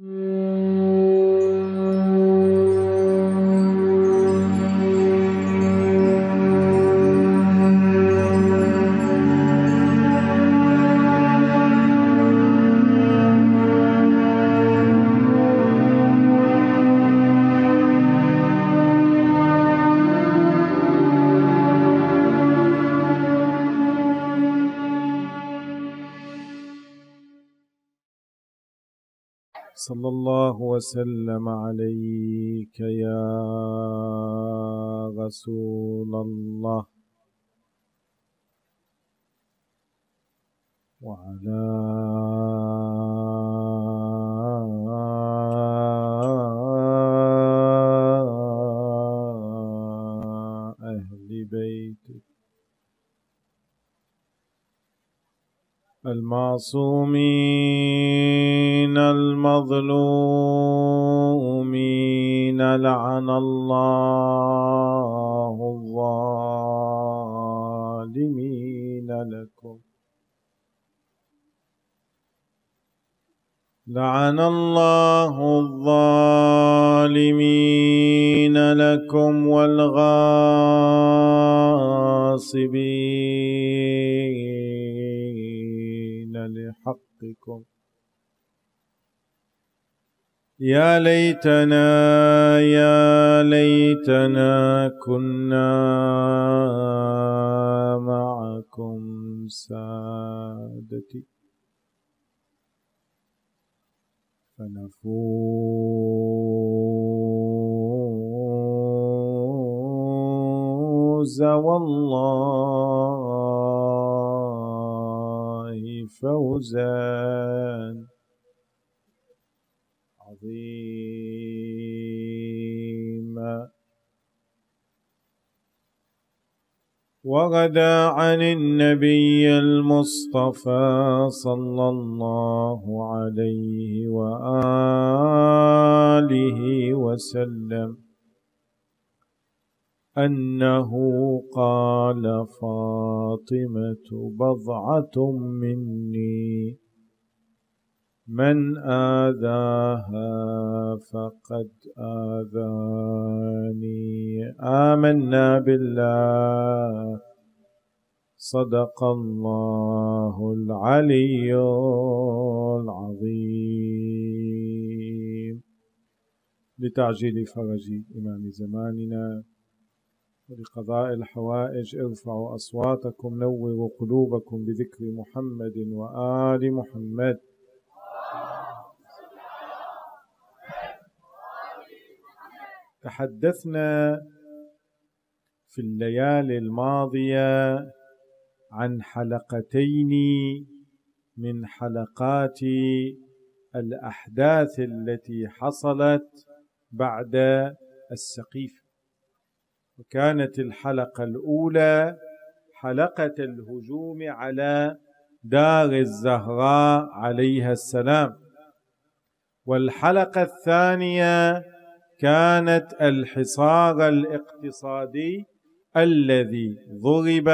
Mm. وسلم عليك يا رسول الله وعلى أهل بيتك المعصومين المظلومين لعن الله الظالمين لكم لعن الله الظالمين لكم والغاصبين لحقكم يا ليتنا يا ليتنا كنا معكم سادتي فنفوز والله فوزان عظيما وغدا عن النبي المصطفى صلى الله عليه وآله وسلم أنه قال فاطمة بضعة مني من آذاها فقد آذاني آمنا بالله صدق الله العلي العظيم لتعجيل فرج إمام زماننا ولقضاء الحوائج ارفعوا أصواتكم نوروا قلوبكم بذكر محمد وآل محمد تحدثنا في الليالي الماضيه عن حلقتين من حلقات الاحداث التي حصلت بعد السقيف وكانت الحلقه الاولى حلقه الهجوم على دار الزهراء عليها السلام والحلقه الثانيه كانت الحصار الاقتصادي الذي ضرب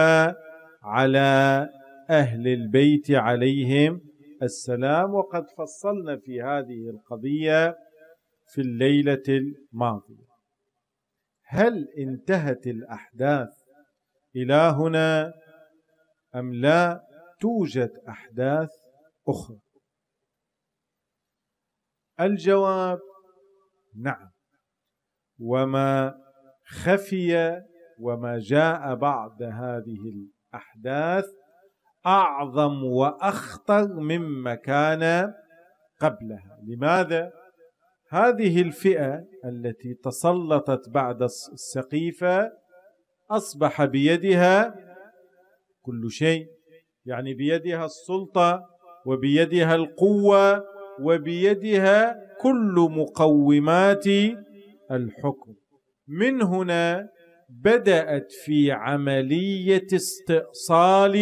على اهل البيت عليهم السلام وقد فصلنا في هذه القضيه في الليله الماضيه هل انتهت الاحداث الى هنا ام لا توجد احداث اخرى الجواب نعم وما خفي وما جاء بعد هذه الاحداث اعظم واخطر مما كان قبلها لماذا هذه الفئه التي تسلطت بعد السقيفه اصبح بيدها كل شيء يعني بيدها السلطه وبيدها القوه وبيدها كل مقومات الحكم من هنا بدات في عمليه استئصال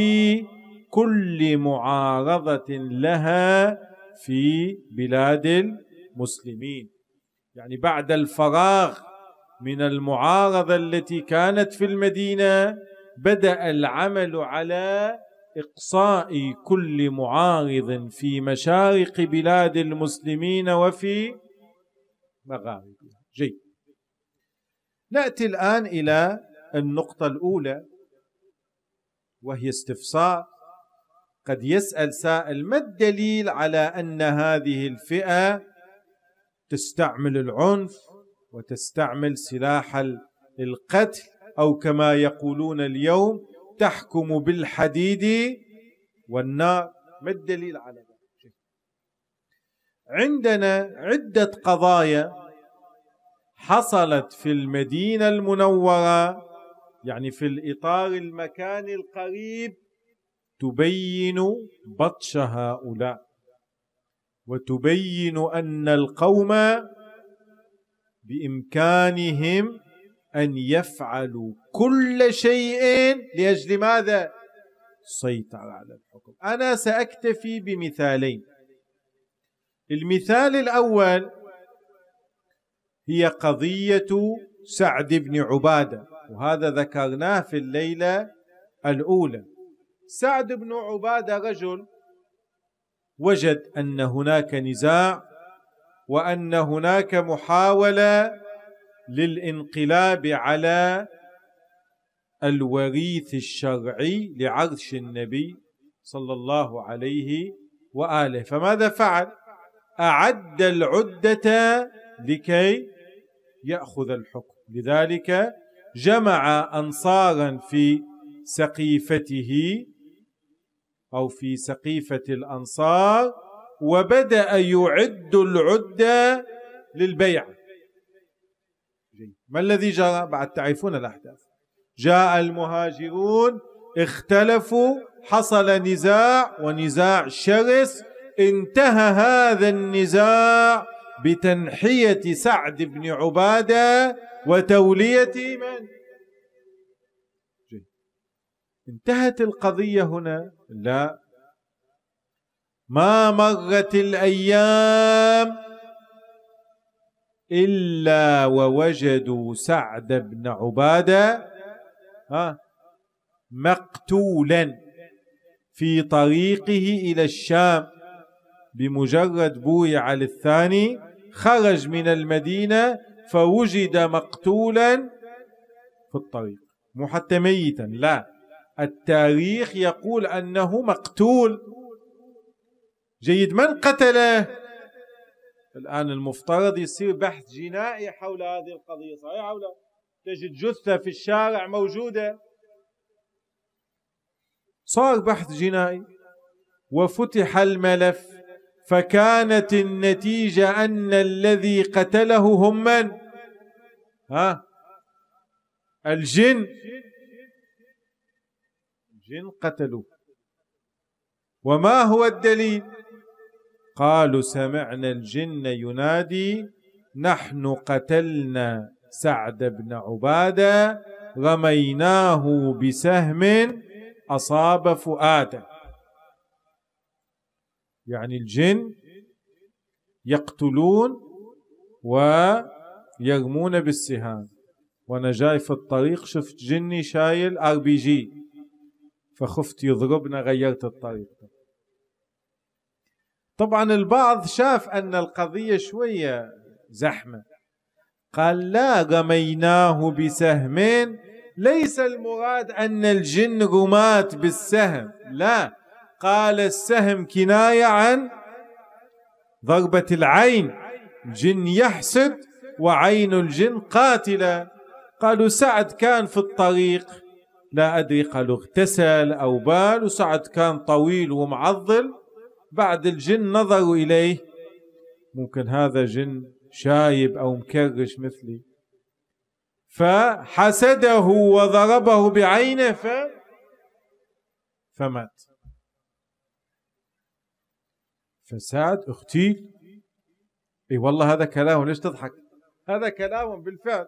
كل معارضه لها في بلاد المسلمين يعني بعد الفراغ من المعارضه التي كانت في المدينه بدا العمل على اقصاء كل معارض في مشارق بلاد المسلمين وفي مغاربها جيد ناتي الان الى النقطه الاولى وهي استفسار قد يسال سائل ما الدليل على ان هذه الفئه تستعمل العنف وتستعمل سلاح القتل او كما يقولون اليوم تحكم بالحديد والنار ما الدليل على ذلك عندنا عدة قضايا حصلت في المدينة المنورة يعني في الإطار المكان القريب تبين بطش هؤلاء وتبين أن القوم بإمكانهم أن يفعلوا كل شيء لأجل ماذا؟ سيطر على الحكم أنا سأكتفي بمثالين المثال الأول هي قضية سعد بن عبادة وهذا ذكرناه في الليلة الأولى سعد بن عبادة رجل وجد أن هناك نزاع وأن هناك محاولة للانقلاب على الوريث الشرعي لعرش النبي صلى الله عليه واله فماذا فعل اعد العده لكي ياخذ الحكم لذلك جمع انصارا في سقيفته او في سقيفه الانصار وبدا يعد العده للبيعه ما الذي جرى بعد تعرفون الأحداث جاء المهاجرون اختلفوا حصل نزاع ونزاع شرس انتهى هذا النزاع بتنحية سعد بن عبادة وتولية من؟ انتهت القضية هنا؟ لا ما مرت الأيام إلا ووجدوا سعد بن عبادة مقتولا في طريقه إلى الشام بمجرد بويع الثاني خرج من المدينة فوجد مقتولا في الطريق مو حتى ميتا لا التاريخ يقول أنه مقتول جيد من قتله الآن المفترض يصير بحث جنائي حول هذه القضية صحيح أو لا تجد جثة في الشارع موجودة صار بحث جنائي وفتح الملف فكانت النتيجة أن الذي قتله هم من ها الجن الجن قتلوه وما هو الدليل قالوا سمعنا الجن ينادي نحن قتلنا سعد بن عباده رميناه بسهم اصاب فؤاده يعني الجن يقتلون ويرمون بالسهام وانا جاي في الطريق شفت جني شايل ار بي جي فخفت يضربنا غيرت الطريق طبعا البعض شاف أن القضية شوية زحمة قال لا رميناه بسهم ليس المراد أن الجن رمات بالسهم لا قال السهم كناية عن ضربة العين جن يحسد وعين الجن قاتلة قالوا سعد كان في الطريق لا أدري قالوا اغتسل أو بال وسعد كان طويل ومعضل بعد الجن نظروا إليه ممكن هذا جن شايب أو مكرش مثلي فحسده وضربه بعينه ف... فمات فساد اختيل اي والله هذا كلام ليش تضحك هذا كلام بالفعل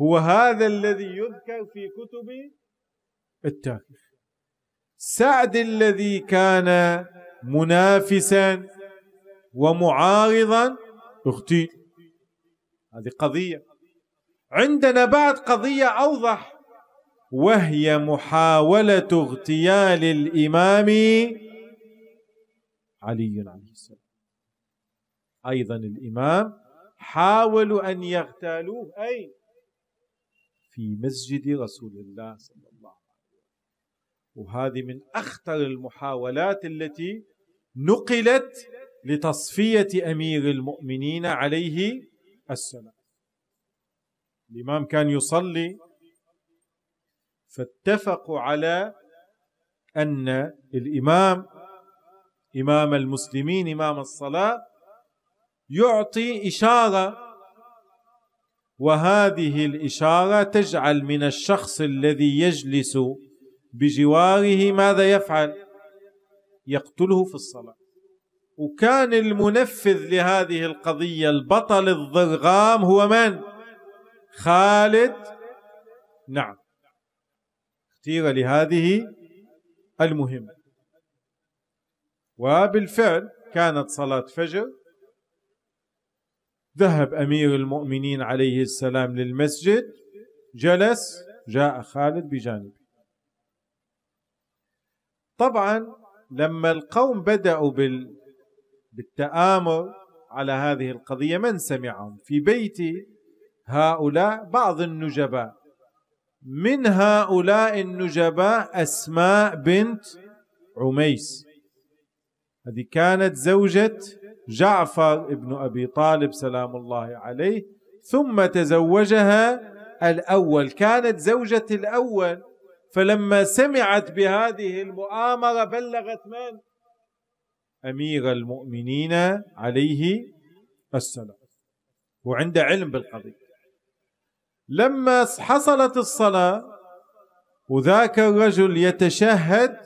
هو هذا الذي يذكر في كتب التاريخ سعد الذي كان منافسا ومعارضا اختي هذه قضية عندنا بعد قضية أوضح وهي محاولة اغتيال الإمام علي عليه السلام أيضا الإمام حاولوا أن يغتالوه اي في مسجد رسول الله صلى الله عليه وسلم وهذه من أخطر المحاولات التي نقلت لتصفية أمير المؤمنين عليه السلام الإمام كان يصلي فاتفقوا على أن الإمام إمام المسلمين إمام الصلاة يعطي إشارة وهذه الإشارة تجعل من الشخص الذي يجلس بجواره ماذا يفعل؟ يقتله في الصلاة وكان المنفذ لهذه القضية البطل الضغام هو من؟ خالد نعم اختير لهذه المهمة وبالفعل كانت صلاة فجر ذهب أمير المؤمنين عليه السلام للمسجد جلس جاء خالد بجانبه طبعا لما القوم بدأوا بال بالتآمر على هذه القضية من سمعهم في بيت هؤلاء بعض النجباء من هؤلاء النجباء أسماء بنت عميس هذه كانت زوجة جعفر ابن أبي طالب سلام الله عليه ثم تزوجها الأول كانت زوجة الأول فلما سمعت بهذه المؤامرة بلغت من؟ أمير المؤمنين عليه السلام وعنده علم بالقضية لما حصلت الصلاة وذاك الرجل يتشهد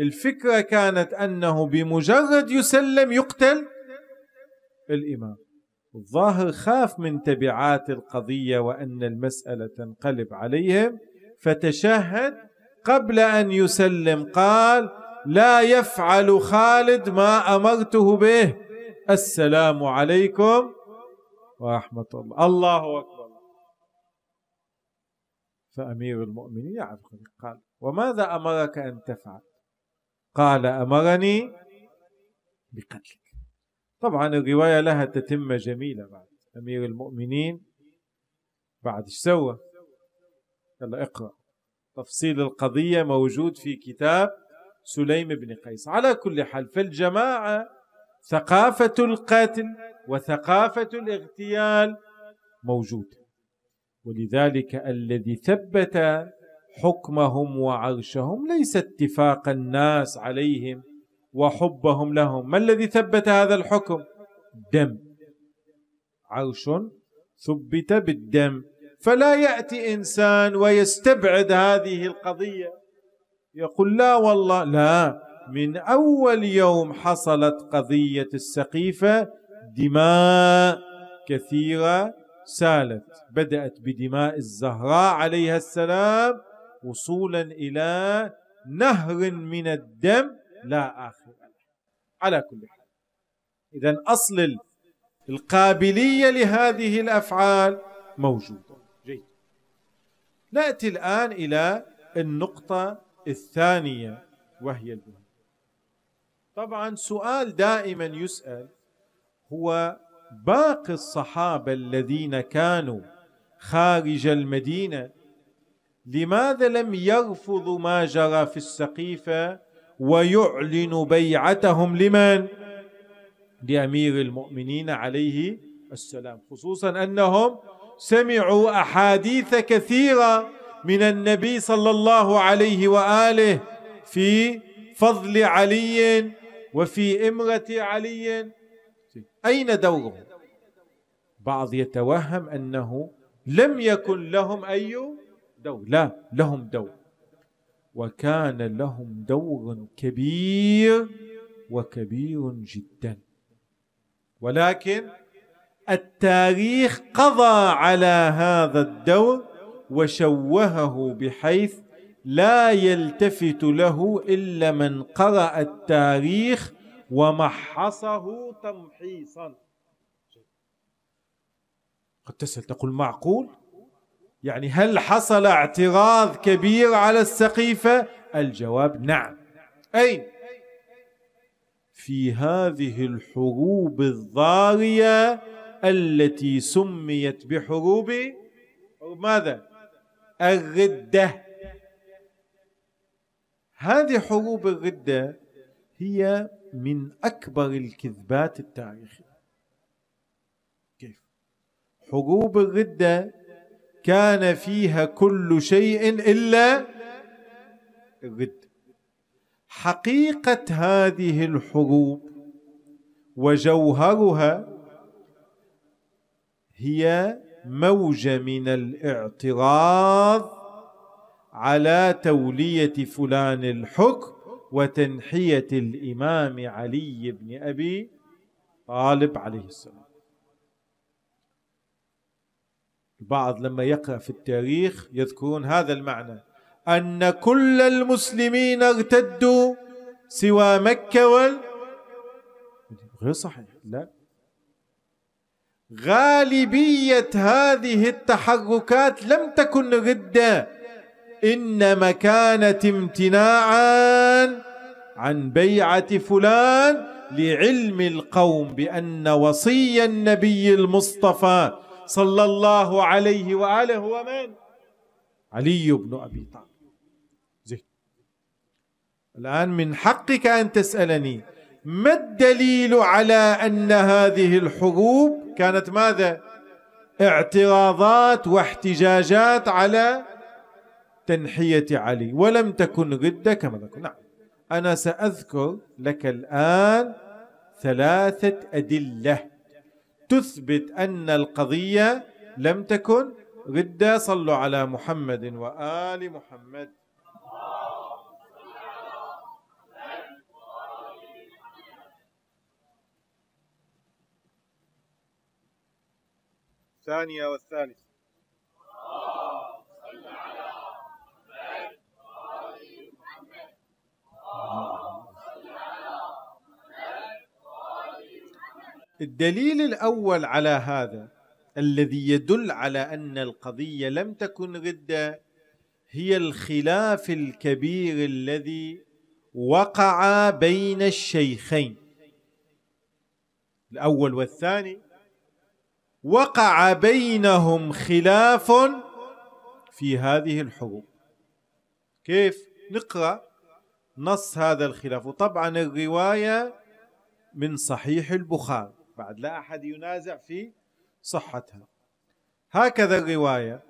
الفكرة كانت أنه بمجرد يسلم يقتل الإمام الظاهر خاف من تبعات القضية وأن المسألة تنقلب عليهم فتشهد قبل ان يسلم قال لا يفعل خالد ما امرته به السلام عليكم ورحمه الله الله اكبر فامير المؤمنين يعرف قال وماذا امرك ان تفعل قال امرني بقتلك طبعا الروايه لها تتمه جميله بعد امير المؤمنين بعد ايش سوى؟ يلا اقرأ تفصيل القضية موجود في كتاب سليم بن قيس على كل حال فالجماعة ثقافة القتل وثقافة الاغتيال موجودة ولذلك الذي ثبت حكمهم وعرشهم ليس اتفاق الناس عليهم وحبهم لهم ما الذي ثبت هذا الحكم دم عرش ثبت بالدم فلا ياتي انسان ويستبعد هذه القضيه يقول لا والله لا من اول يوم حصلت قضيه السقيفه دماء كثيره سالت بدات بدماء الزهراء عليها السلام وصولا الى نهر من الدم لا اخر على كل حال اذا اصل القابليه لهذه الافعال موجود ناتي الان الى النقطه الثانيه وهي البناء طبعا سؤال دائما يسال هو باقي الصحابه الذين كانوا خارج المدينه لماذا لم يرفضوا ما جرى في السقيفه ويعلنوا بيعتهم لمن لامير المؤمنين عليه السلام خصوصا انهم سمعوا احاديث كثيره من النبي صلى الله عليه واله في فضل علي وفي امره علي اين دورهم بعض يتوهم انه لم يكن لهم اي دور لا لهم دور وكان لهم دور كبير وكبير جدا ولكن التاريخ قضى على هذا الدور وشوهه بحيث لا يلتفت له الا من قرأ التاريخ ومحصه تمحيصا. قد تسأل تقول معقول؟ يعني هل حصل اعتراض كبير على السقيفة؟ الجواب نعم. أين؟ في هذه الحروب الضارية التي سميت بحروب ماذا الردة هذه حروب الردة هي من أكبر الكذبات التاريخية كيف حروب الردة كان فيها كل شيء إلا الردة حقيقة هذه الحروب وجوهرها هي موجة من الاعتراض على تولية فلان الحكم وتنحية الإمام علي بن أبي طالب عليه السلام البعض لما يقرأ في التاريخ يذكرون هذا المعنى أن كل المسلمين ارتدوا سوى مكة وال غير صحيح لا غالبية هذه التحركات لم تكن ردة إنما كانت امتناعا عن بيعة فلان لعلم القوم بأن وصي النبي المصطفى صلى الله عليه وآله هو من؟ علي بن أبي طالب زين الآن من حقك أن تسألني ما الدليل على أن هذه الحروب كانت ماذا اعتراضات واحتجاجات على تنحية علي ولم تكن ردة كما ذكر نعم أنا سأذكر لك الآن ثلاثة أدلة تثبت أن القضية لم تكن ردة صلوا على محمد وآل محمد الثانية والثالثة الدليل الأول على هذا الذي يدل على أن القضية لم تكن ردة هي الخلاف الكبير الذي وقع بين الشيخين الأول والثاني وقع بينهم خلاف في هذه الحروب كيف نقرا نص هذا الخلاف وطبعا الروايه من صحيح البخاري بعد لا احد ينازع في صحتها هكذا الروايه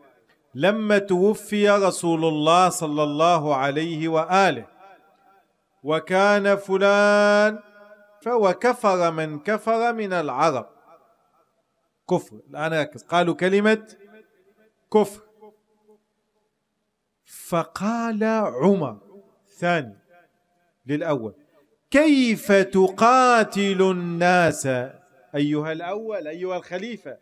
لما توفي رسول الله صلى الله عليه واله وكان فلان فوكفر من كفر من العرب كفر الآن ركز قالوا كلمة كفر فقال عمر ثاني للأول كيف تقاتل الناس أيها الأول أيها الخليفة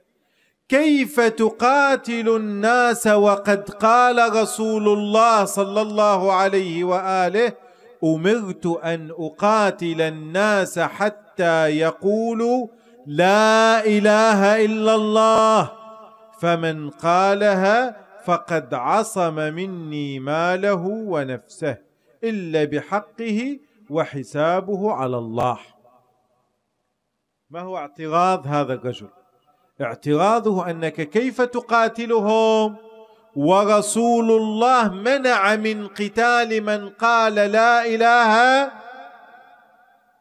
كيف تقاتل الناس وقد قال رسول الله صلى الله عليه وآله أمرت أن أقاتل الناس حتى يقولوا لا اله الا الله فمن قالها فقد عصم مني ماله ونفسه الا بحقه وحسابه على الله ما هو اعتراض هذا الرجل اعتراضه انك كيف تقاتلهم ورسول الله منع من قتال من قال لا اله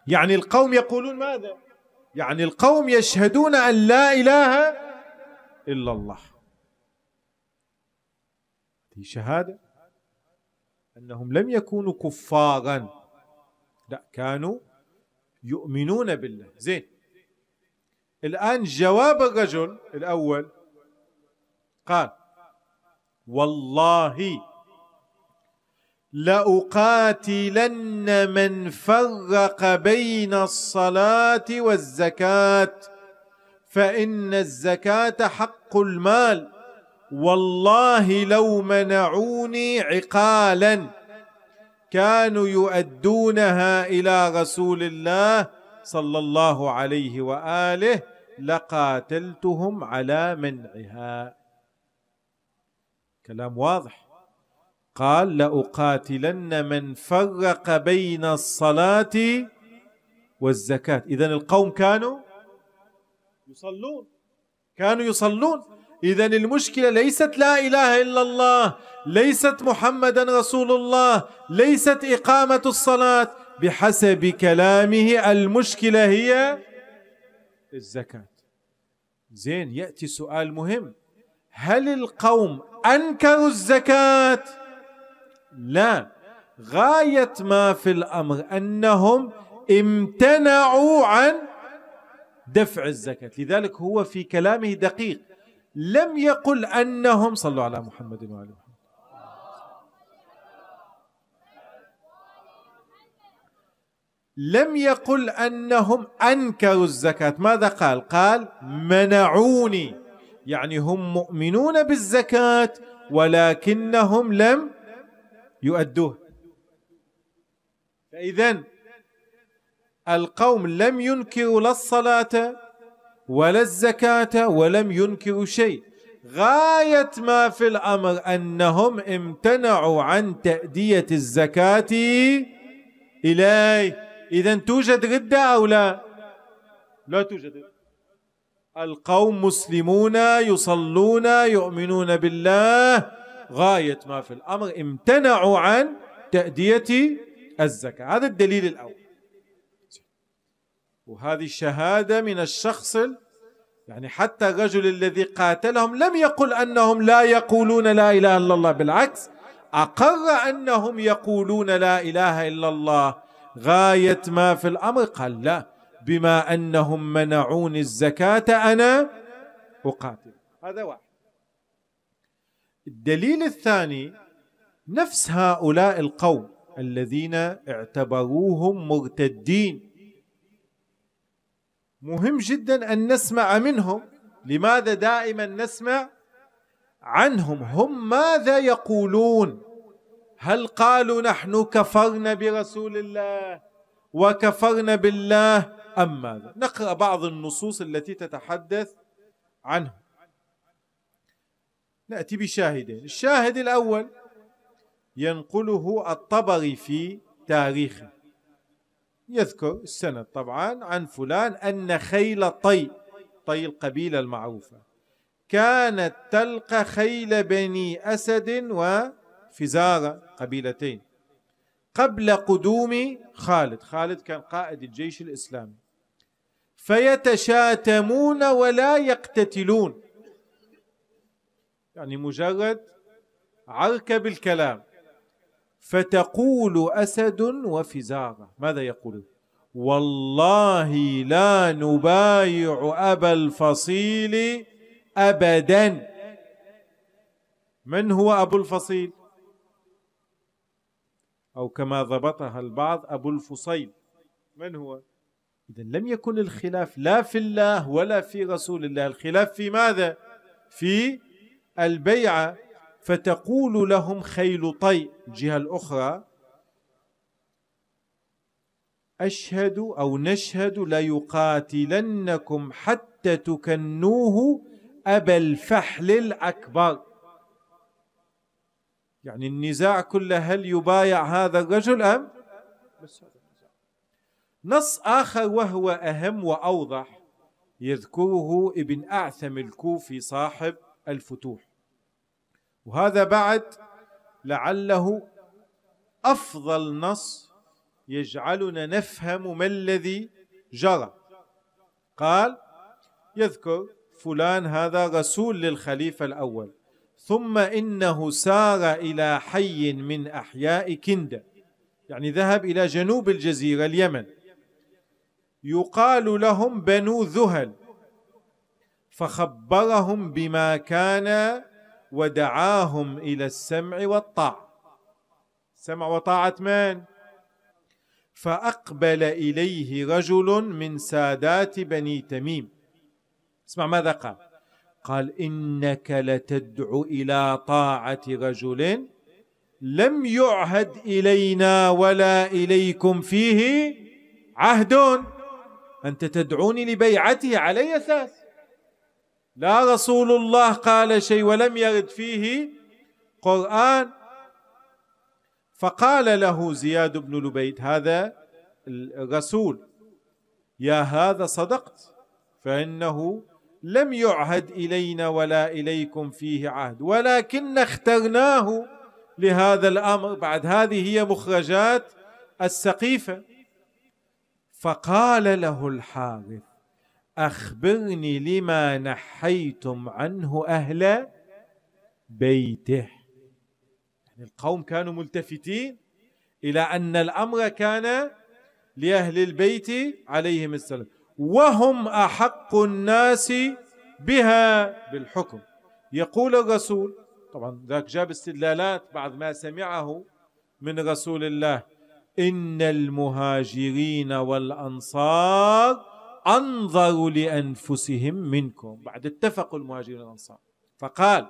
يعني القوم يقولون ماذا يعني القوم يشهدون أن لا إله إلا الله هذه شهادة أنهم لم يكونوا كفارا لا كانوا يؤمنون بالله زين الآن جواب الرجل الأول قال والله لأقاتلن من فرق بين الصلاة والزكاة فإن الزكاة حق المال والله لو منعوني عقالا كانوا يؤدونها إلى رسول الله صلى الله عليه وآله لقاتلتهم على منعها كلام واضح قال لأقاتلن من فرق بين الصلاة والزكاة إذا القوم كانوا يصلون كانوا يصلون إذا المشكلة ليست لا إله إلا الله ليست محمدا رسول الله ليست إقامة الصلاة بحسب كلامه المشكلة هي الزكاة زين يأتي سؤال مهم هل القوم أنكروا الزكاة؟ لا غاية ما في الأمر أنهم امتنعوا عن دفع الزكاة لذلك هو في كلامه دقيق لم يقل أنهم صلوا على محمد وعلى محمد لم يقل أنهم أنكروا الزكاة ماذا قال؟ قال منعوني يعني هم مؤمنون بالزكاة ولكنهم لم يؤدوه فإذا القوم لم ينكروا لا الصلاة ولا الزكاة ولم ينكروا شيء غاية ما في الأمر أنهم امتنعوا عن تأدية الزكاة إليه إذا توجد ردة أو لا لا توجد ردة القوم مسلمون يصلون يؤمنون بالله غاية ما في الأمر امتنعوا عن تأدية الزكاة هذا الدليل الأول وهذه الشهادة من الشخص يعني حتى الرجل الذي قاتلهم لم يقل أنهم لا يقولون لا إله إلا الله بالعكس أقر أنهم يقولون لا إله إلا الله غاية ما في الأمر قال لا بما أنهم منعوني الزكاة أنا أقاتل هذا واحد الدليل الثاني نفس هؤلاء القوم الذين اعتبروهم مرتدين مهم جدا ان نسمع منهم لماذا دائما نسمع عنهم هم ماذا يقولون هل قالوا نحن كفرنا برسول الله وكفرنا بالله ام ماذا نقرا بعض النصوص التي تتحدث عنهم نأتي بشاهدين الشاهد الأول ينقله الطبري في تاريخه يذكر السند طبعا عن فلان أن خيل طي طي القبيلة المعروفة كانت تلقى خيل بني أسد وفزارة قبيلتين قبل قدوم خالد خالد كان قائد الجيش الإسلامي فيتشاتمون ولا يقتتلون يعني مجرد عركة بالكلام فتقول أسد وفزارة ماذا يقول والله لا نبايع أبا الفصيل أبدا من هو أبو الفصيل أو كما ضبطها البعض أبو الفصيل من هو إذا لم يكن الخلاف لا في الله ولا في رسول الله الخلاف في ماذا في البيعة فتقول لهم خيل طي الجهة الأخرى أشهد أو نشهد ليقاتلنكم حتى تكنوه أبا الفحل الأكبر يعني النزاع كله هل يبايع هذا الرجل أم نص آخر وهو أهم وأوضح يذكره ابن أعثم الكوفي صاحب الفتوح وهذا بعد لعله افضل نص يجعلنا نفهم ما الذي جرى قال يذكر فلان هذا رسول للخليفه الاول ثم انه سار الى حي من احياء كنده يعني ذهب الى جنوب الجزيره اليمن يقال لهم بنو ذهل فخبرهم بما كان ودعاهم الى السمع والطاعه سمع وطاعه من فاقبل اليه رجل من سادات بني تميم اسمع ماذا قال قال انك لتدعو الى طاعه رجل لم يعهد الينا ولا اليكم فيه عهد انت تدعوني لبيعته على اي اساس لا رسول الله قال شيء ولم يرد فيه قرآن فقال له زياد بن لبيد هذا الرسول يا هذا صدقت فإنه لم يعهد إلينا ولا إليكم فيه عهد ولكن اخترناه لهذا الأمر بعد هذه هي مخرجات السقيفة فقال له الحارث أخبرني لما نحيتم عنه أهل بيته يعني القوم كانوا ملتفتين إلى أن الأمر كان لأهل البيت عليهم السلام وهم أحق الناس بها بالحكم يقول الرسول طبعا ذاك جاب استدلالات بعد ما سمعه من رسول الله إن المهاجرين والأنصار وأنظروا لأنفسهم منكم بعد اتفقوا المهاجرين والأنصار فقال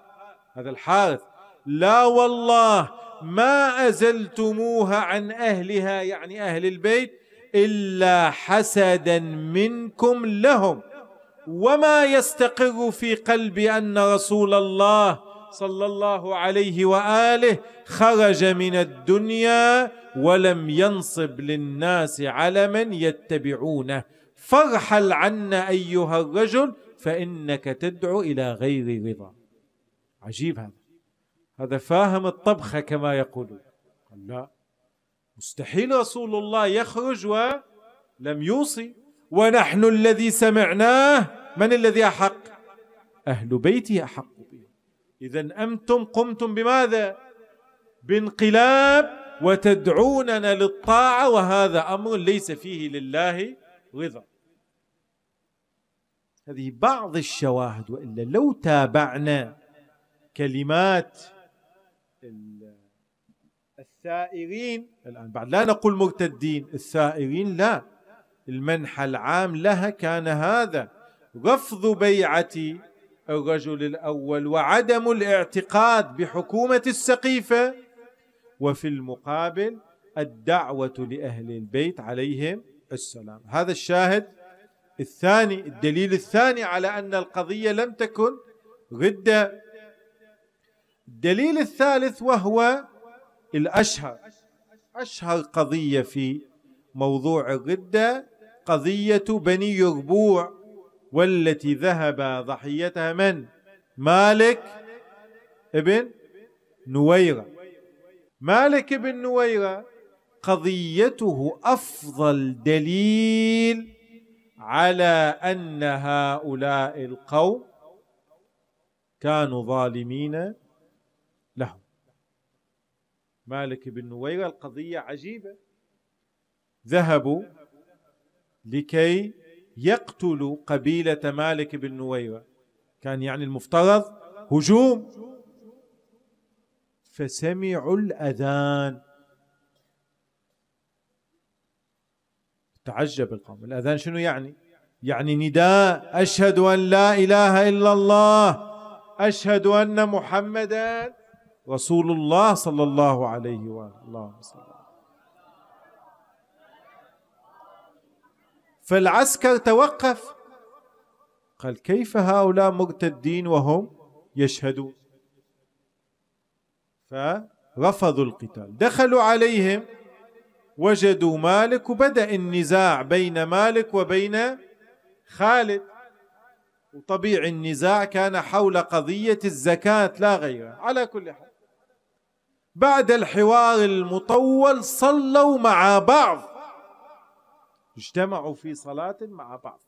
هذا الحارث لا والله ما أزلتموها عن أهلها يعني أهل البيت إلا حسدا منكم لهم وما يستقر في قلبي أن رسول الله صلى الله عليه وآله خرج من الدنيا ولم ينصب للناس علما يتبعونه فارحل عنا أيها الرجل فإنك تدعو إلى غير رضا عجيب هذا هذا فاهم الطبخة كما يقولون لا مستحيل رسول الله يخرج ولم يوصي ونحن الذي سمعناه من الذي أحق أهل بيته أحق به إذا أنتم قمتم بماذا بانقلاب وتدعوننا للطاعة وهذا أمر ليس فيه لله رضا هذه بعض الشواهد والا لو تابعنا كلمات الثائرين الان بعد لا نقول مرتدين الثائرين لا المنحى العام لها كان هذا رفض بيعه الرجل الاول وعدم الاعتقاد بحكومه السقيفه وفي المقابل الدعوه لاهل البيت عليهم السلام هذا الشاهد الثاني الدليل الثاني على أن القضية لم تكن ردة الدليل الثالث وهو الأشهر أشهر قضية في موضوع الردة قضية بني يربوع والتي ذهب ضحيتها من مالك ابن نويرة مالك ابن نويرة قضيته أفضل دليل على ان هؤلاء القوم كانوا ظالمين لهم مالك بن نويرة القضية عجيبة ذهبوا لكي يقتلوا قبيلة مالك بن نويرة كان يعني المفترض هجوم فسمعوا الأذان تعجب القوم الأذان شنو يعني يعني نداء أشهد أن لا إله إلا الله أشهد أن محمدا رسول الله صلى الله عليه وآله وسلم فالعسكر توقف قال كيف هؤلاء مرتدين وهم يشهدون فرفضوا القتال دخلوا عليهم وجدوا مالك وبدأ النزاع بين مالك وبين خالد وطبيعي النزاع كان حول قضية الزكاة لا غيرها على كل حال بعد الحوار المطول صلوا مع بعض اجتمعوا في صلاة مع بعض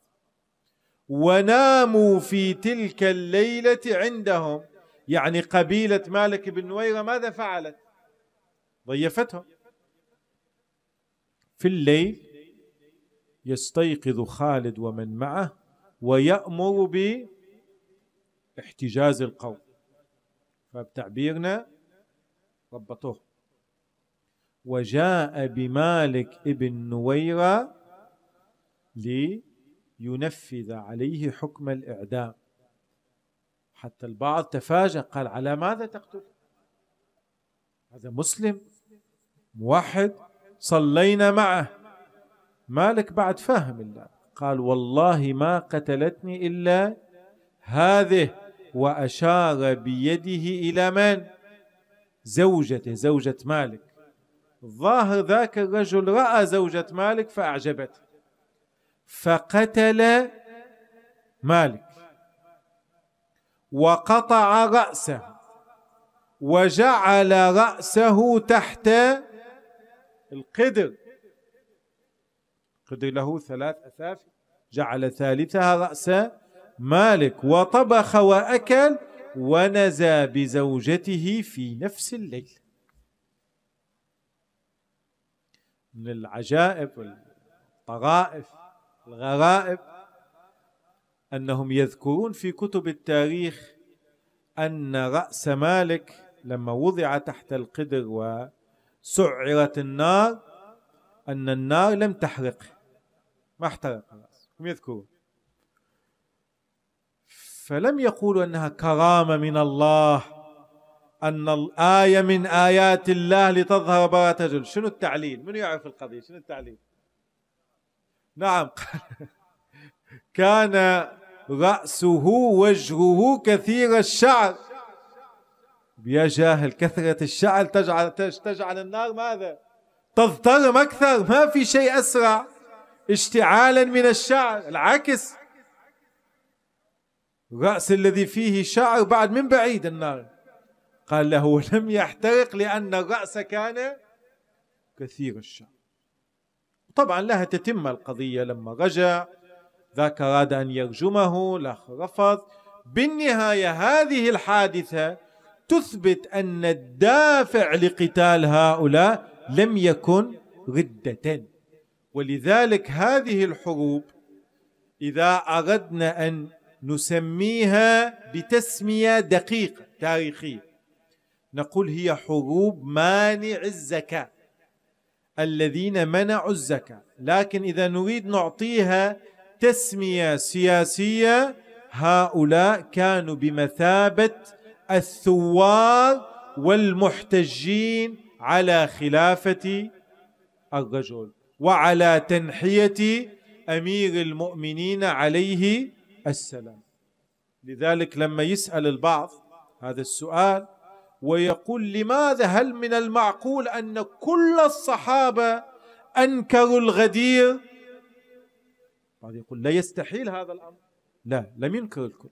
وناموا في تلك الليلة عندهم يعني قبيلة مالك بن نويرة ماذا فعلت ضيفتهم في الليل يستيقظ خالد ومن معه ويأمر باحتجاز القوم فبتعبيرنا ربطوه وجاء بمالك ابن نويرة لينفذ عليه حكم الإعدام حتى البعض تفاجأ قال على ماذا تقتل هذا مسلم موحد صلينا معه مالك بعد فهم الله قال والله ما قتلتني إلا هذه وأشار بيده إلى من؟ زوجته زوجة مالك ظاهر ذاك الرجل رأى زوجة مالك فأعجبته فقتل مالك وقطع رأسه وجعل رأسه تحت القدر قدر له ثلاث أثاف جعل ثالثها رأس مالك وطبخ وأكل ونزى بزوجته في نفس الليل من العجائب والطغائف الغرائب أنهم يذكرون في كتب التاريخ أن رأس مالك لما وضع تحت القدر و سعرت النار أن النار لم تحرق ما احترق خلاص هم يذكرون فلم يقولوا أنها كرامة من الله أن الآية من آيات الله لتظهر براءة الرجل شنو التعليل من يعرف القضية شنو التعليل نعم كان رأسه وجهه كثير الشعر يا جاهل كثرة الشعل تجعل تجعل النار ماذا؟ تضطرم أكثر ما في شيء أسرع اشتعالا من الشعر العكس الرأس الذي فيه شعر بعد من بعيد النار قال له لم يحترق لأن الرأس كان كثير الشعر طبعا لها تتم القضية لما رجع ذاك أراد أن يرجمه الأخ رفض بالنهاية هذه الحادثة تثبت أن الدافع لقتال هؤلاء لم يكن ردة ولذلك هذه الحروب إذا أردنا أن نسميها بتسمية دقيقة تاريخية نقول هي حروب مانع الزكاة الذين منعوا الزكاة لكن إذا نريد نعطيها تسمية سياسية هؤلاء كانوا بمثابة الثوار والمحتجين على خلافة الرجل وعلى تنحية أمير المؤمنين عليه السلام لذلك لما يسأل البعض هذا السؤال ويقول لماذا هل من المعقول أن كل الصحابة أنكروا الغدير بعض يقول لا يستحيل هذا الأمر لا لم ينكر الكل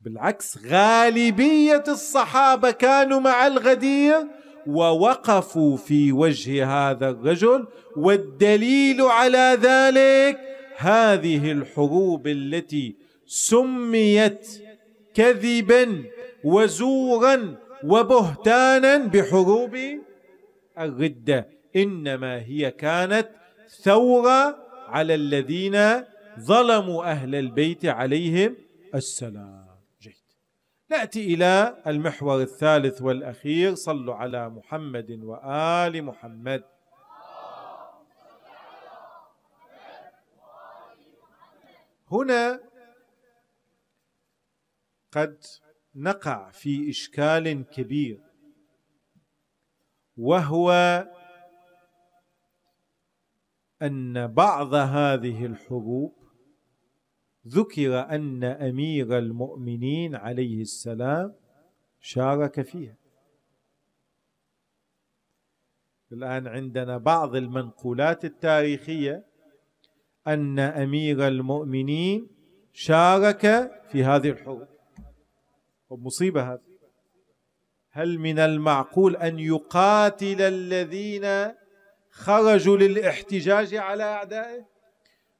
بالعكس غالبية الصحابة كانوا مع الغدية ووقفوا في وجه هذا الرجل والدليل على ذلك هذه الحروب التي سميت كذبا وزورا وبهتانا بحروب الردة إنما هي كانت ثورة على الذين ظلموا أهل البيت عليهم السلام ناتي الى المحور الثالث والاخير صلوا على محمد وال محمد هنا قد نقع في اشكال كبير وهو ان بعض هذه الحروب ذكر أن أمير المؤمنين عليه السلام شارك فيها الآن عندنا بعض المنقولات التاريخية أن أمير المؤمنين شارك في هذه الحروب مصيبة هذه هل من المعقول أن يقاتل الذين خرجوا للاحتجاج على أعدائه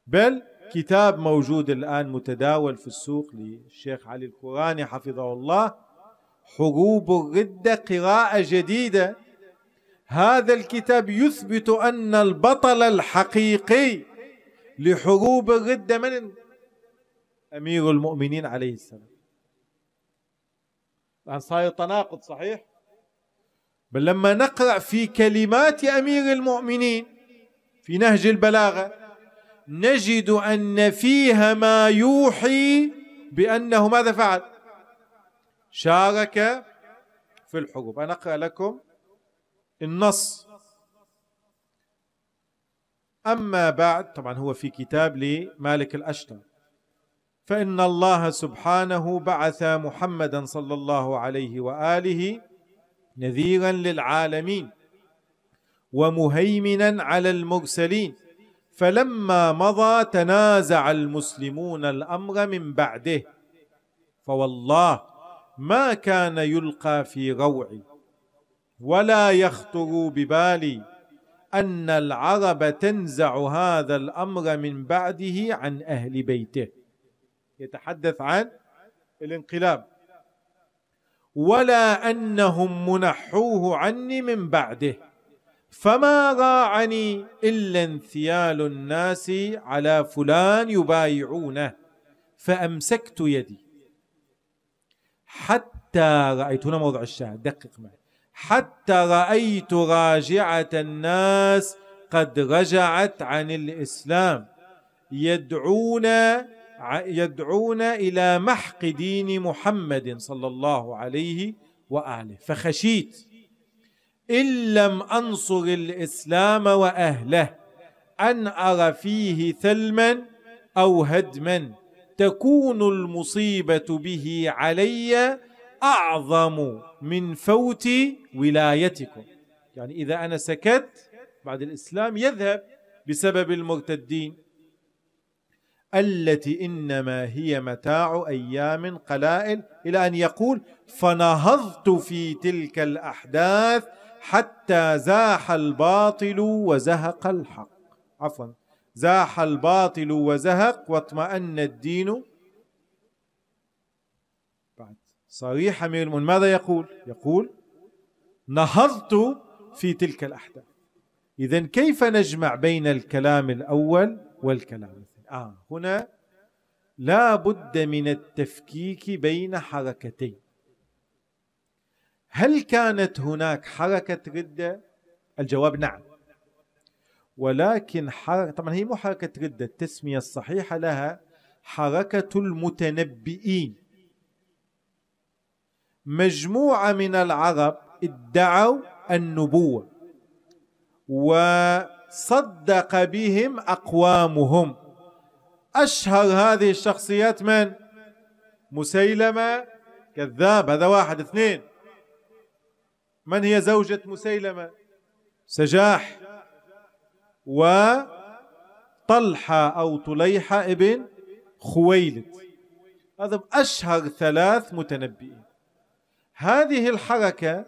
بل كتاب موجود الآن متداول في السوق للشيخ علي القراني حفظه الله حروب الردة قراءة جديدة هذا الكتاب يثبت أن البطل الحقيقي لحروب الردة من أمير المؤمنين عليه السلام الآن صاير تناقض صحيح بل لما نقرأ في كلمات أمير المؤمنين في نهج البلاغة نجد أن فيها ما يوحي بأنه ماذا فعل شارك في الحروب أنا أقرأ لكم النص أما بعد طبعا هو في كتاب لمالك الأشتر فإن الله سبحانه بعث محمدا صلى الله عليه وآله نذيرا للعالمين ومهيمنا على المرسلين فلما مضى تنازع المسلمون الامر من بعده فوالله ما كان يلقى في روعي ولا يخطر ببالي ان العرب تنزع هذا الامر من بعده عن اهل بيته يتحدث عن الانقلاب ولا انهم منحوه عني من بعده فما غاعني إلا انثيال الناس على فلان يبايعونه فأمسكت يدي حتى رأيت هنا موضع الشاهد دقق معي حتى رأيت راجعة الناس قد رجعت عن الإسلام يدعون يدعون إلى محق دين محمد صلى الله عليه وآله فخشيت إن لم أنصر الإسلام وأهله أن أرى فيه ثلما أو هدما تكون المصيبة به علي أعظم من فوت ولايتكم يعني إذا أنا سكت بعد الإسلام يذهب بسبب المرتدين التي إنما هي متاع أيام قلائل إلى أن يقول فنهضت في تلك الأحداث حتى زاح الباطل وزهق الحق عفوا زاح الباطل وزهق واطمأن الدين بعد صريح أمير المؤمنين ماذا يقول؟ يقول نهضت في تلك الأحداث إذا كيف نجمع بين الكلام الأول والكلام الثاني؟ آه هنا لا بد من التفكيك بين حركتين هل كانت هناك حركة ردة؟ الجواب نعم ولكن حركة طبعا هي مو حركة ردة التسمية الصحيحة لها حركة المتنبئين مجموعة من العرب ادعوا النبوة وصدق بهم أقوامهم أشهر هذه الشخصيات من؟ مسيلمة كذاب هذا واحد اثنين من هي زوجة مسيلمة سجاح وطلحة أو طليحة ابن خويلد هذا أشهر ثلاث متنبئين هذه الحركة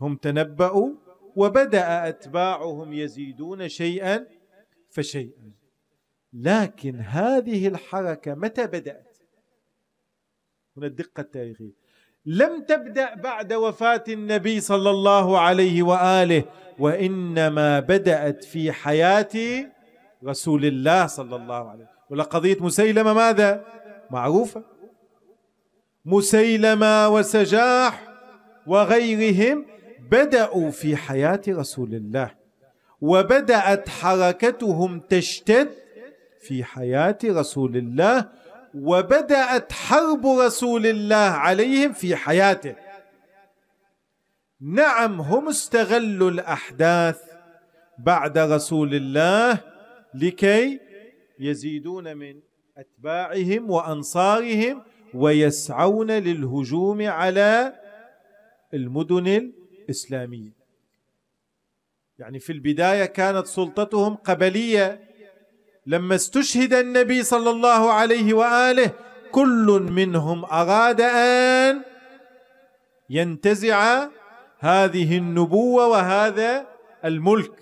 هم تنبأوا وبدأ أتباعهم يزيدون شيئا فشيئا لكن هذه الحركة متى بدأت؟ هنا الدقة التاريخية لم تبدا بعد وفاه النبي صلى الله عليه واله وانما بدات في حياه رسول الله صلى الله عليه وسلم ولقضيه مسيلمه ماذا معروفه مسيلمه وسجاح وغيرهم بداوا في حياه رسول الله وبدات حركتهم تشتد في حياه رسول الله وبدأت حرب رسول الله عليهم في حياته نعم هم استغلوا الأحداث بعد رسول الله لكي يزيدون من أتباعهم وأنصارهم ويسعون للهجوم على المدن الإسلامية يعني في البداية كانت سلطتهم قبلية لما استشهد النبي صلى الله عليه واله كل منهم اراد ان ينتزع هذه النبوه وهذا الملك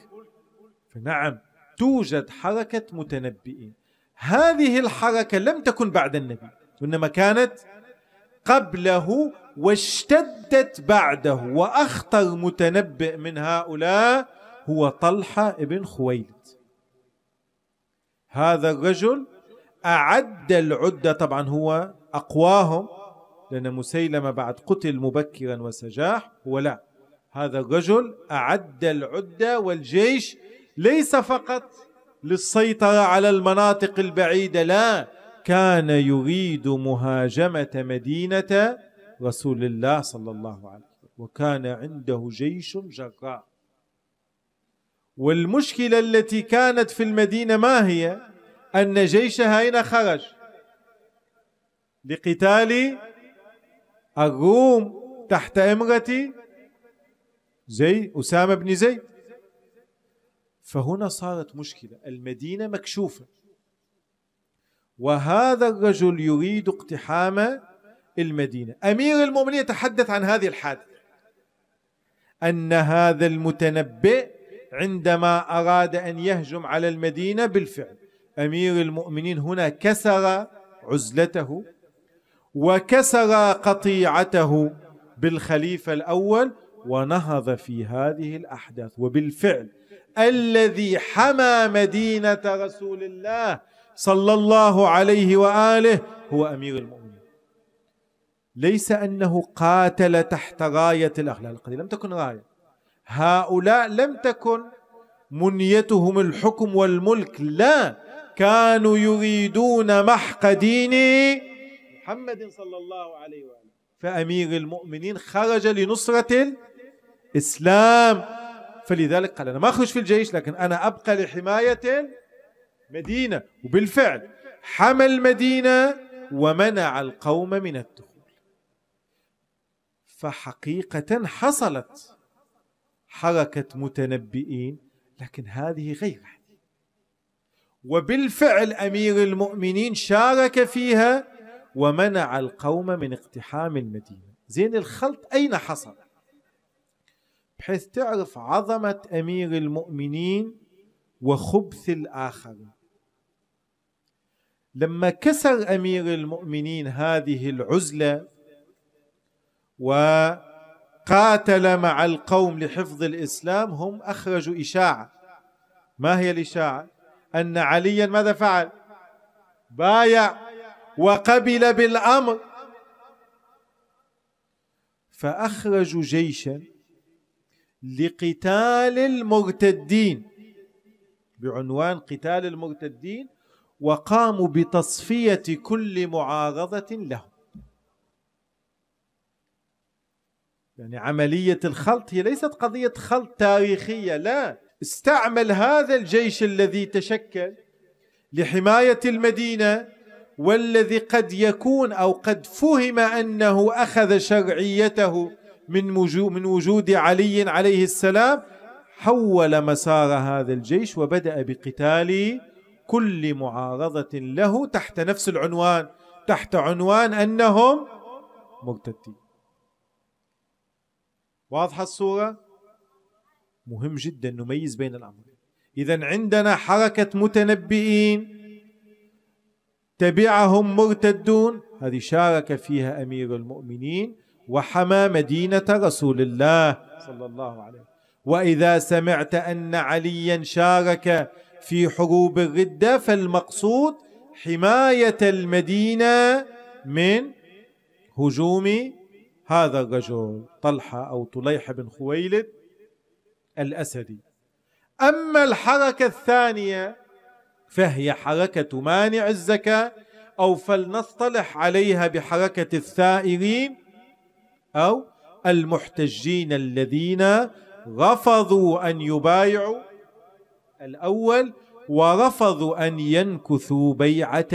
فنعم توجد حركه متنبئين هذه الحركه لم تكن بعد النبي وانما كانت قبله واشتدت بعده واخطر متنبئ من هؤلاء هو طلحه بن خويلد هذا الرجل أعد العدة طبعا هو أقواهم لأن مسيلمة بعد قتل مبكرا وسجاح ولا هذا الرجل أعد العدة والجيش ليس فقط للسيطرة على المناطق البعيدة لا كان يريد مهاجمة مدينة رسول الله صلى الله عليه وسلم وكان عنده جيش جراء والمشكلة التي كانت في المدينة ما هي أن جيشها هنا خرج لقتال الروم تحت إمرة زي أسامة بن زيد فهنا صارت مشكلة المدينة مكشوفة وهذا الرجل يريد اقتحام المدينة أمير المؤمنين يتحدث عن هذه الحادثة أن هذا المتنبئ عندما أراد أن يهجم على المدينة بالفعل أمير المؤمنين هنا كسر عزلته وكسر قطيعته بالخليفة الأول ونهض في هذه الأحداث وبالفعل الذي حمى مدينة رسول الله صلى الله عليه وآله هو أمير المؤمنين ليس أنه قاتل تحت راية الأخلاق لم تكن راية هؤلاء لم تكن منيتهم الحكم والملك لا كانوا يريدون محق دين محمد صلى الله عليه وآله فأمير المؤمنين خرج لنصرة الإسلام فلذلك قال أنا ما أخرج في الجيش لكن أنا أبقى لحماية المدينة وبالفعل حمى المدينة ومنع القوم من الدخول فحقيقة حصلت حركة متنبئين لكن هذه غير وبالفعل أمير المؤمنين شارك فيها ومنع القوم من اقتحام المدينة زين الخلط أين حصل بحيث تعرف عظمة أمير المؤمنين وخبث الآخرين لما كسر أمير المؤمنين هذه العزلة و قاتل مع القوم لحفظ الإسلام هم أخرجوا إشاعة ما هي الإشاعة أن عليا ماذا فعل بايع وقبل بالأمر فأخرجوا جيشا لقتال المرتدين بعنوان قتال المرتدين وقاموا بتصفية كل معارضة لهم يعني عملية الخلط هي ليست قضية خلط تاريخية لا استعمل هذا الجيش الذي تشكل لحماية المدينة والذي قد يكون أو قد فهم أنه أخذ شرعيته من من وجود علي عليه السلام حول مسار هذا الجيش وبدأ بقتال كل معارضة له تحت نفس العنوان تحت عنوان أنهم مرتدين واضحة الصورة؟ مهم جدا نميز بين الأمرين إذا عندنا حركة متنبئين تبعهم مرتدون هذه شارك فيها أمير المؤمنين وحمى مدينة رسول الله صلى الله عليه وإذا سمعت أن عليا شارك في حروب الردة فالمقصود حماية المدينة من هجوم هذا الرجل طلحة أو طليحة بن خويلد الأسدي أما الحركة الثانية فهي حركة مانع الزكاة أو فلنصطلح عليها بحركة الثائرين أو المحتجين الذين رفضوا أن يبايعوا الأول ورفضوا أن ينكثوا بيعة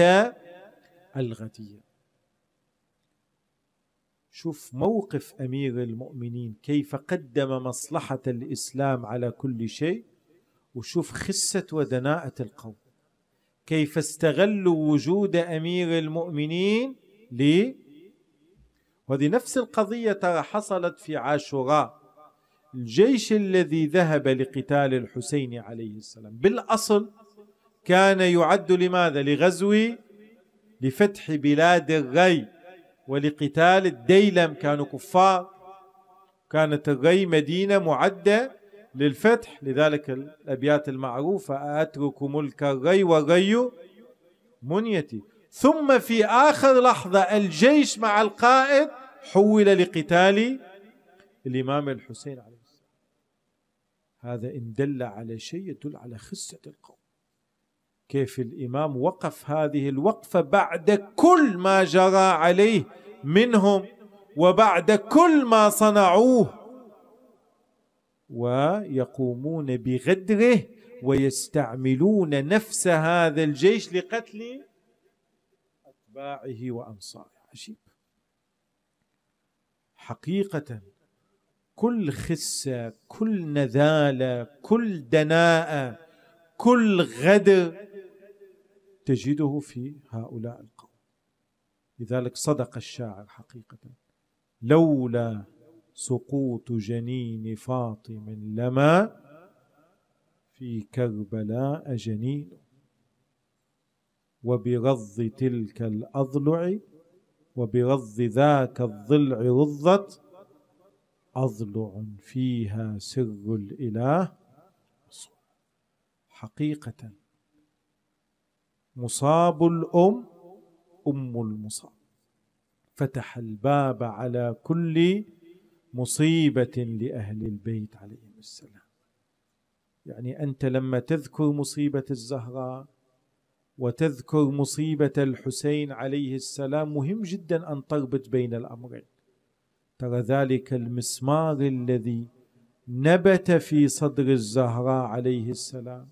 الغدير شوف موقف امير المؤمنين كيف قدم مصلحه الاسلام على كل شيء وشوف خسه ودناءه القوم كيف استغلوا وجود امير المؤمنين ل وهذه نفس القضيه ترى حصلت في عاشوراء الجيش الذي ذهب لقتال الحسين عليه السلام بالاصل كان يعد لماذا لغزو لفتح بلاد الري ولقتال الديلم كانوا كفار كانت الري مدينة معدة للفتح لذلك الأبيات المعروفة أترك ملك الري والري منيتي ثم في آخر لحظة الجيش مع القائد حول لقتال الإمام الحسين عليه السلام هذا إن دل على شيء يدل على خسة القوم كيف الامام وقف هذه الوقفه بعد كل ما جرى عليه منهم وبعد كل ما صنعوه ويقومون بغدره ويستعملون نفس هذا الجيش لقتل اتباعه وانصاره عجيب حقيقه كل خسه كل نذاله كل دناءه كل غدر تجده في هؤلاء القوم لذلك صدق الشاعر حقيقة لولا سقوط جنين فاطم لما في كربلاء جنين وبغض تلك الأضلع وبغض ذاك الضلع رضت أضلع فيها سر الإله حقيقة مصاب الأم أم المصاب فتح الباب على كل مصيبة لأهل البيت عليهم السلام يعني أنت لما تذكر مصيبة الزهراء وتذكر مصيبة الحسين عليه السلام مهم جدا أن تربط بين الأمرين ترى ذلك المسمار الذي نبت في صدر الزهراء عليه السلام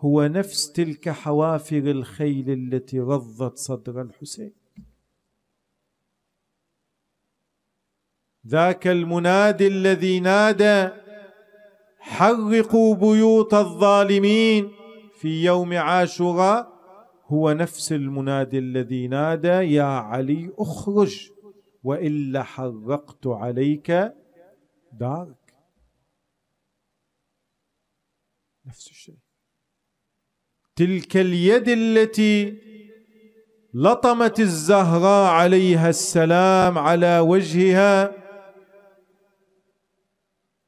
هو نفس تلك حوافر الخيل التي غضت صدر الحسين ذاك المنادي الذي نادى حرقوا بيوت الظالمين في يوم عاشوراء هو نفس المنادي الذي نادى يا علي اخرج والا حرقت عليك دارك نفس الشيء تلك اليد التي لطمت الزهراء عليها السلام على وجهها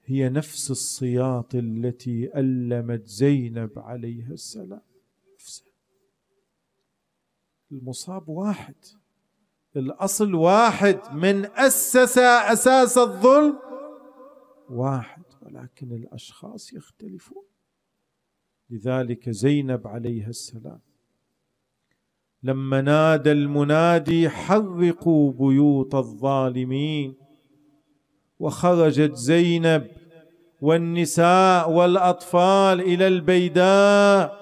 هي نفس الصياط التي ألمت زينب عليها السلام المصاب واحد الأصل واحد من أسس أساس الظلم واحد ولكن الأشخاص يختلفون لذلك زينب عليها السلام لما نادى المنادي حرقوا بيوت الظالمين وخرجت زينب والنساء والاطفال الى البيداء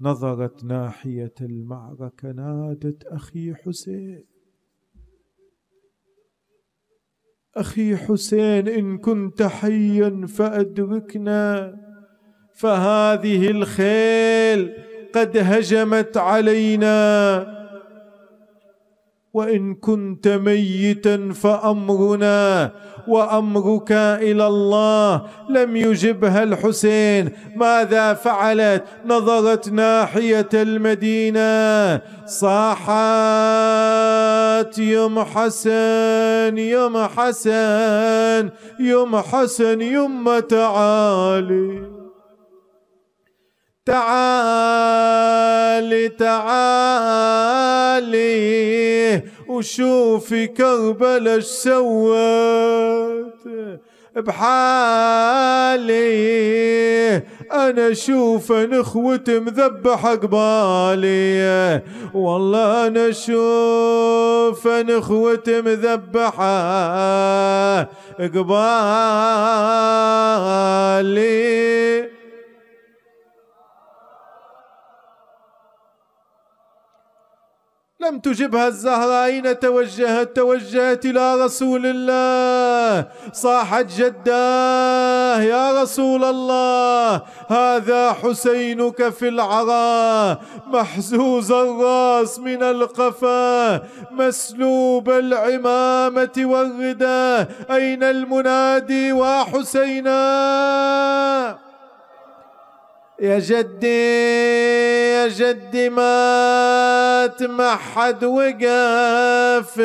نظرت ناحيه المعركه نادت اخي حسين اخي حسين ان كنت حيا فادركنا فهذه الخيل قد هجمت علينا وان كنت ميتا فامرنا وامرك الى الله لم يجبها الحسين ماذا فعلت نظرت ناحيه المدينه صاحت يم حسن يم حسن يم حسن يم تعالي تعالي تعالي وشوفي كربلا سوت بحالي انا اشوف نخوت مذبح قبالي والله انا اشوف نخوت مذبحه قبالي لم تجبها الزهرائن توجهت توجهت إلى رسول الله صاحت جداه يا رسول الله هذا حسينك في العراء محزوز الراس من القفا مسلوب العمامة والرداء أين المنادي وحسينا يا جدي يا جدي ما تمحد وقف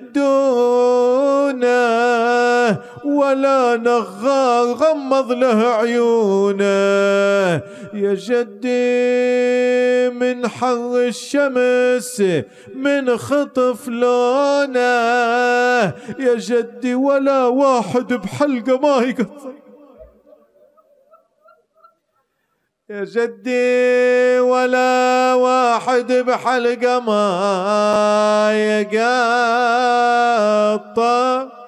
دونه ولا نغار غمض له عيونه يا جدي من حر الشمس من خطف لونه يا جدي ولا واحد بحلقه ما يقصر يا جدي ولا واحد بحلقه ما يقطع